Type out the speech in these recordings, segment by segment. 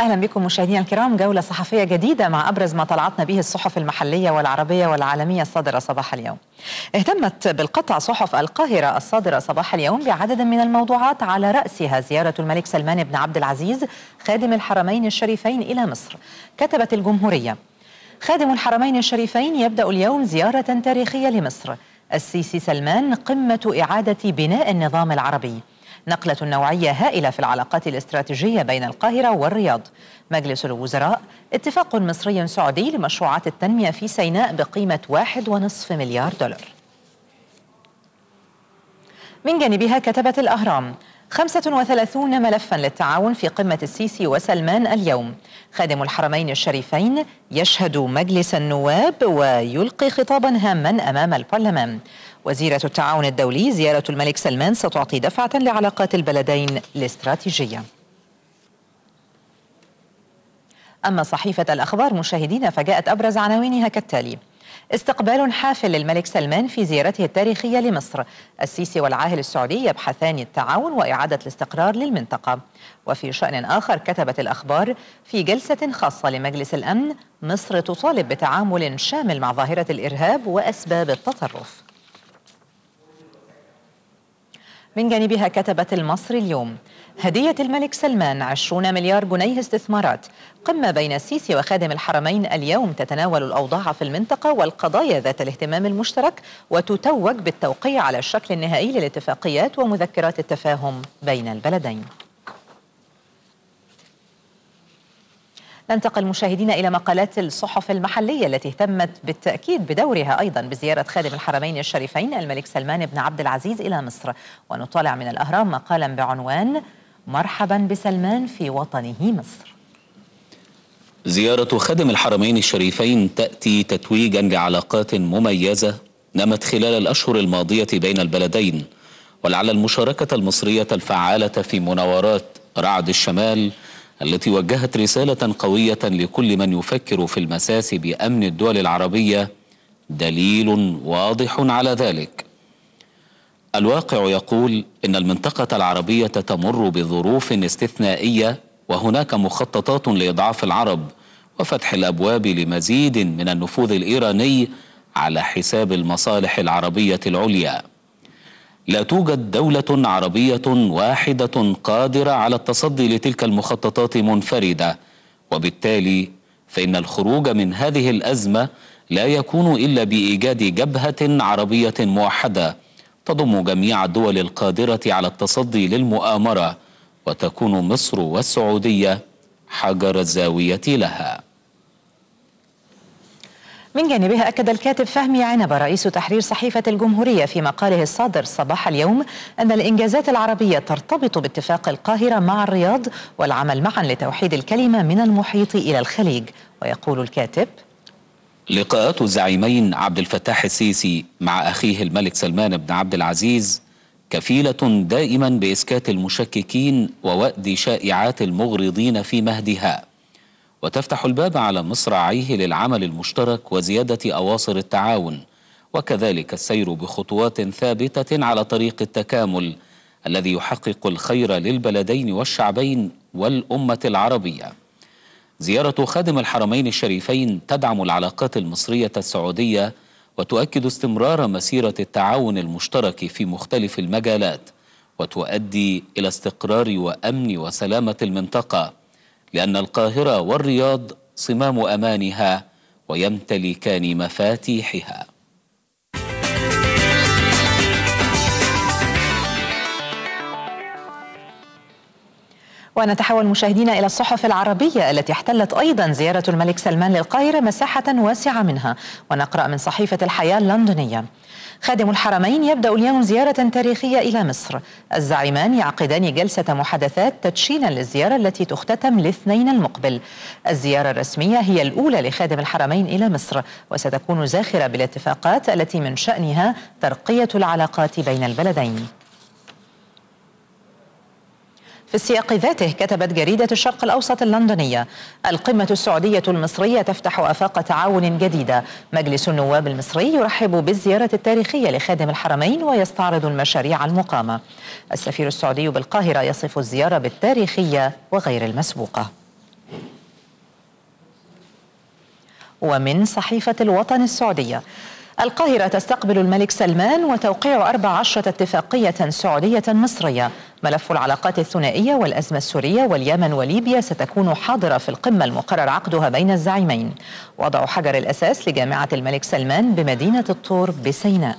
أهلا بكم مشاهدينا الكرام جولة صحفية جديدة مع أبرز ما طلعتنا به الصحف المحلية والعربية والعالمية الصادرة صباح اليوم اهتمت بالقطع صحف القاهرة الصادرة صباح اليوم بعدد من الموضوعات على رأسها زيارة الملك سلمان بن عبد العزيز خادم الحرمين الشريفين إلى مصر كتبت الجمهورية خادم الحرمين الشريفين يبدأ اليوم زيارة تاريخية لمصر السيسي سلمان قمة إعادة بناء النظام العربي نقلة نوعية هائلة في العلاقات الاستراتيجية بين القاهرة والرياض مجلس الوزراء اتفاق مصري سعودي لمشروعات التنمية في سيناء بقيمة واحد ونصف مليار دولار من جانبها كتبت الأهرام 35 ملفا للتعاون في قمة السيسي وسلمان اليوم خادم الحرمين الشريفين يشهد مجلس النواب ويلقي خطابا هاما أمام البرلمان وزيرة التعاون الدولي زيارة الملك سلمان ستعطي دفعة لعلاقات البلدين الاستراتيجية أما صحيفة الأخبار مشاهدين فجاءت أبرز عناوينها كالتالي استقبال حافل للملك سلمان في زيارته التاريخية لمصر السيسي والعاهل السعودي يبحثان التعاون وإعادة الاستقرار للمنطقة وفي شأن آخر كتبت الأخبار في جلسة خاصة لمجلس الأمن مصر تطالب بتعامل شامل مع ظاهرة الإرهاب وأسباب التطرف من جانبها كتبت المصري اليوم هدية الملك سلمان 20 مليار جنيه استثمارات قمة بين السيسي وخادم الحرمين اليوم تتناول الأوضاع في المنطقة والقضايا ذات الاهتمام المشترك وتتوج بالتوقيع على الشكل النهائي للاتفاقيات ومذكرات التفاهم بين البلدين ننتقل مشاهدينا إلى مقالات الصحف المحلية التي اهتمت بالتأكيد بدورها أيضا بزيارة خادم الحرمين الشريفين الملك سلمان بن عبد العزيز إلى مصر ونطالع من الأهرام مقالا بعنوان مرحبا بسلمان في وطنه مصر زيارة خادم الحرمين الشريفين تأتي تتويجا لعلاقات مميزة نمت خلال الأشهر الماضية بين البلدين ولعل المشاركة المصرية الفعالة في مناورات رعد الشمال التي وجهت رسالة قوية لكل من يفكر في المساس بأمن الدول العربية دليل واضح على ذلك الواقع يقول إن المنطقة العربية تمر بظروف استثنائية وهناك مخططات لإضعاف العرب وفتح الأبواب لمزيد من النفوذ الإيراني على حساب المصالح العربية العليا لا توجد دولة عربية واحدة قادرة على التصدي لتلك المخططات منفردة وبالتالي فإن الخروج من هذه الأزمة لا يكون إلا بإيجاد جبهة عربية موحدة تضم جميع الدول القادرة على التصدي للمؤامرة وتكون مصر والسعودية حجر الزاوية لها من جانبه أكد الكاتب فهمي عنبة رئيس تحرير صحيفة الجمهورية في مقاله الصادر صباح اليوم أن الإنجازات العربية ترتبط باتفاق القاهرة مع الرياض والعمل معا لتوحيد الكلمة من المحيط إلى الخليج ويقول الكاتب لقاءات الزعيمين عبد الفتاح السيسي مع أخيه الملك سلمان بن عبد العزيز كفيلة دائما بإسكات المشككين ووأد شائعات المغرضين في مهدها وتفتح الباب على مصراعيه للعمل المشترك وزيادة أواصر التعاون وكذلك السير بخطوات ثابتة على طريق التكامل الذي يحقق الخير للبلدين والشعبين والأمة العربية زيارة خادم الحرمين الشريفين تدعم العلاقات المصرية السعودية وتؤكد استمرار مسيرة التعاون المشترك في مختلف المجالات وتؤدي إلى استقرار وأمن وسلامة المنطقة لأن القاهرة والرياض صمام أمانها ويمتلكان مفاتيحها ونتحول مشاهدينا إلى الصحف العربية التي احتلت أيضا زيارة الملك سلمان للقاهرة مساحة واسعة منها ونقرأ من صحيفة الحياة اللندنية خادم الحرمين يبدأ اليوم زيارة تاريخية إلى مصر الزعيمان يعقدان جلسة محادثات تدشينا للزيارة التي تختتم الاثنين المقبل الزيارة الرسمية هي الأولى لخادم الحرمين إلى مصر وستكون زاخرة بالاتفاقات التي من شأنها ترقية العلاقات بين البلدين في السياق ذاته كتبت جريدة الشرق الأوسط اللندنية القمة السعودية المصرية تفتح أفاق تعاون جديدة مجلس النواب المصري يرحب بالزيارة التاريخية لخادم الحرمين ويستعرض المشاريع المقامة السفير السعودي بالقاهرة يصف الزيارة بالتاريخية وغير المسبوقة ومن صحيفة الوطن السعودية القاهرة تستقبل الملك سلمان وتوقيع 14 اتفاقية سعودية مصرية ملف العلاقات الثنائية والأزمة السورية واليمن وليبيا ستكون حاضرة في القمة المقرر عقدها بين الزعيمين وضع حجر الأساس لجامعة الملك سلمان بمدينة الطور بسيناء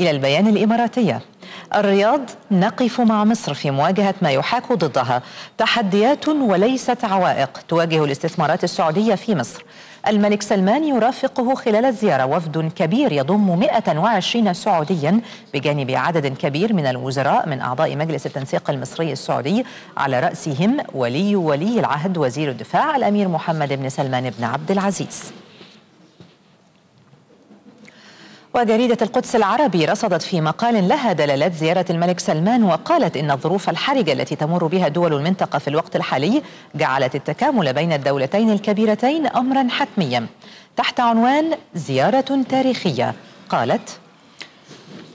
إلى البيان الإماراتية الرياض نقف مع مصر في مواجهة ما يحاك ضدها تحديات وليست عوائق تواجه الاستثمارات السعودية في مصر الملك سلمان يرافقه خلال الزيارة وفد كبير يضم 120 سعوديا بجانب عدد كبير من الوزراء من أعضاء مجلس التنسيق المصري السعودي على رأسهم ولي ولي العهد وزير الدفاع الأمير محمد بن سلمان بن عبد العزيز وجريدة القدس العربي رصدت في مقال لها دلالات زيارة الملك سلمان وقالت إن الظروف الحرجة التي تمر بها دول المنطقة في الوقت الحالي جعلت التكامل بين الدولتين الكبيرتين أمرا حتميا تحت عنوان زيارة تاريخية قالت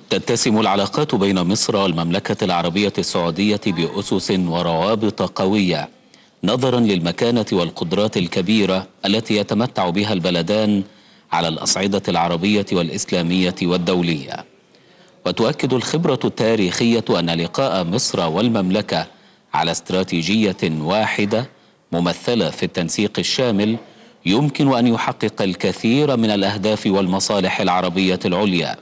تتسم العلاقات بين مصر والمملكة العربية السعودية بأسس وروابط قوية نظرا للمكانة والقدرات الكبيرة التي يتمتع بها البلدان على الأصعدة العربية والإسلامية والدولية وتؤكد الخبرة التاريخية أن لقاء مصر والمملكة على استراتيجية واحدة ممثلة في التنسيق الشامل يمكن أن يحقق الكثير من الأهداف والمصالح العربية العليا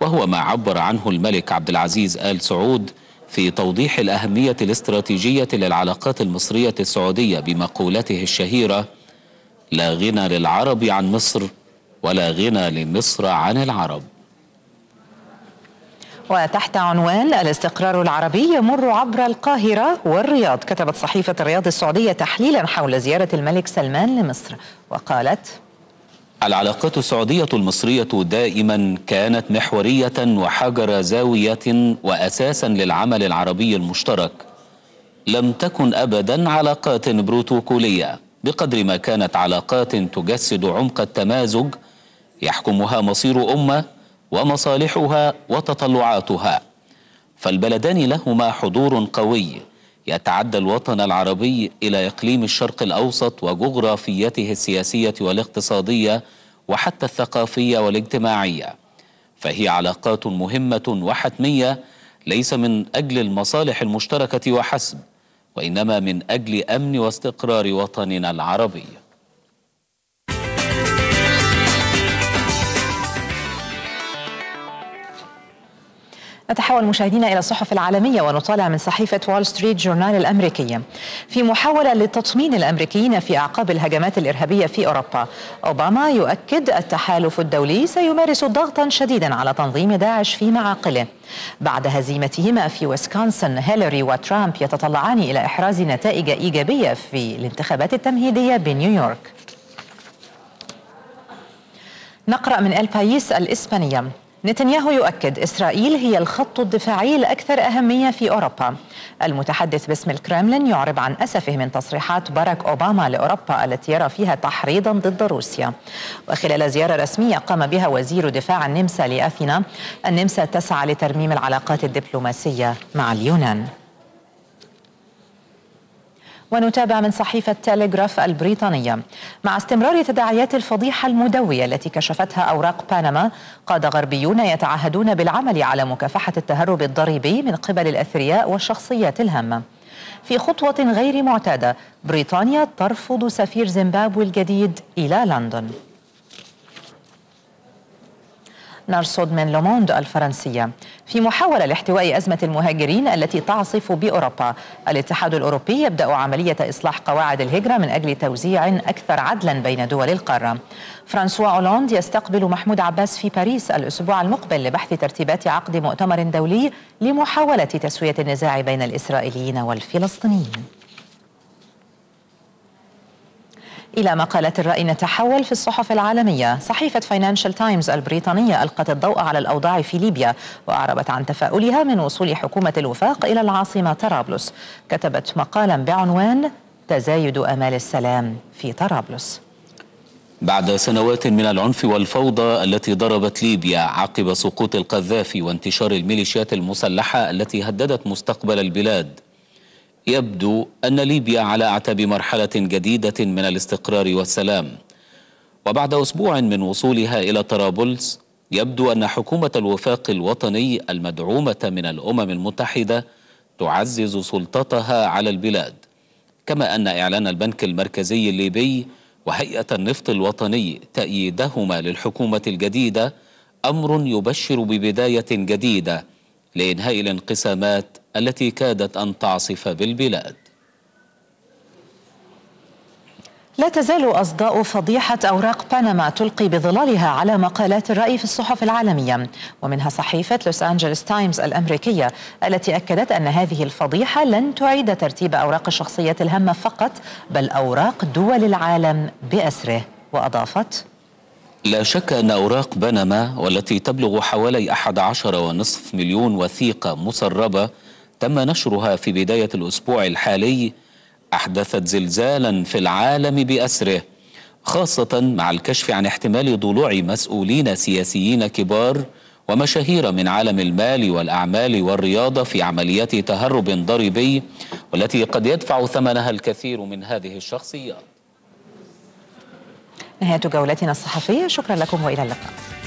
وهو ما عبر عنه الملك عبد العزيز آل سعود في توضيح الأهمية الاستراتيجية للعلاقات المصرية السعودية بمقولته الشهيرة لا غنى للعرب عن مصر ولا غنى لمصر عن العرب وتحت عنوان الاستقرار العربي يمر عبر القاهرة والرياض كتبت صحيفة الرياض السعودية تحليلا حول زيارة الملك سلمان لمصر وقالت العلاقات السعودية المصرية دائما كانت محورية وحجر زاوية وأساسا للعمل العربي المشترك لم تكن أبدا علاقات بروتوكولية بقدر ما كانت علاقات تجسد عمق التمازج يحكمها مصير أمة ومصالحها وتطلعاتها فالبلدان لهما حضور قوي يتعدى الوطن العربي إلى إقليم الشرق الأوسط وجغرافيته السياسية والاقتصادية وحتى الثقافية والاجتماعية فهي علاقات مهمة وحتمية ليس من أجل المصالح المشتركة وحسب وإنما من أجل أمن واستقرار وطننا العربي نتحول مشاهدينا إلى الصحف العالمية ونطالع من صحيفة وول ستريت جورنال الأمريكية في محاولة لتطمين الأمريكيين في أعقاب الهجمات الإرهابية في أوروبا أوباما يؤكد التحالف الدولي سيمارس ضغطا شديدا على تنظيم داعش في معاقله بعد هزيمتهما في ويسكونسن هيلاري وترامب يتطلعان إلى إحراز نتائج إيجابية في الانتخابات التمهيدية بنيويورك نقرأ من البايس الإسبانية نتنياهو يؤكد إسرائيل هي الخط الدفاعي الأكثر أهمية في أوروبا المتحدث باسم الكرملين يعرب عن أسفه من تصريحات باراك أوباما لأوروبا التي يرى فيها تحريضا ضد روسيا وخلال زيارة رسمية قام بها وزير دفاع النمسا لأثينا النمسا تسعى لترميم العلاقات الدبلوماسية مع اليونان ونتابع من صحيفة تيليغراف البريطانية مع استمرار تداعيات الفضيحة المدوية التي كشفتها أوراق بنما قاد غربيون يتعهدون بالعمل على مكافحة التهرب الضريبي من قبل الأثرياء والشخصيات الهامة في خطوة غير معتادة بريطانيا ترفض سفير زيمبابوي الجديد إلى لندن نارسود من لوموند الفرنسية في محاولة لاحتواء أزمة المهاجرين التي تعصف بأوروبا الاتحاد الأوروبي يبدأ عملية إصلاح قواعد الهجرة من أجل توزيع أكثر عدلا بين دول القارة فرانسوا أولاند يستقبل محمود عباس في باريس الأسبوع المقبل لبحث ترتيبات عقد مؤتمر دولي لمحاولة تسوية النزاع بين الإسرائيليين والفلسطينيين إلى مقالة الرأي نتحول في الصحف العالمية صحيفة فاينانشال تايمز البريطانية ألقت الضوء على الأوضاع في ليبيا وأعربت عن تفاؤلها من وصول حكومة الوفاق إلى العاصمة طرابلس كتبت مقالا بعنوان تزايد أمال السلام في طرابلس بعد سنوات من العنف والفوضى التي ضربت ليبيا عقب سقوط القذافي وانتشار الميليشيات المسلحة التي هددت مستقبل البلاد يبدو أن ليبيا على أعتاب مرحلة جديدة من الاستقرار والسلام وبعد أسبوع من وصولها إلى طرابلس يبدو أن حكومة الوفاق الوطني المدعومة من الأمم المتحدة تعزز سلطتها على البلاد كما أن إعلان البنك المركزي الليبي وهيئة النفط الوطني تأييدهما للحكومة الجديدة أمر يبشر ببداية جديدة لإنهاء الانقسامات التي كادت أن تعصف بالبلاد لا تزال أصداء فضيحة أوراق بنما تلقي بظلالها على مقالات الرأي في الصحف العالمية ومنها صحيفة لوس أنجلوس تايمز الأمريكية التي أكدت أن هذه الفضيحة لن تعيد ترتيب أوراق الشخصية الهامة فقط بل أوراق دول العالم بأسره وأضافت لا شك أن أوراق بنما والتي تبلغ حوالي 11.5 مليون وثيقة مسربة تم نشرها في بداية الأسبوع الحالي أحدثت زلزالا في العالم بأسره خاصة مع الكشف عن احتمال ضلوع مسؤولين سياسيين كبار ومشاهير من عالم المال والأعمال والرياضة في عمليات تهرب ضريبي والتي قد يدفع ثمنها الكثير من هذه الشخصيات نهاية جولتنا الصحفية شكرا لكم وإلى اللقاء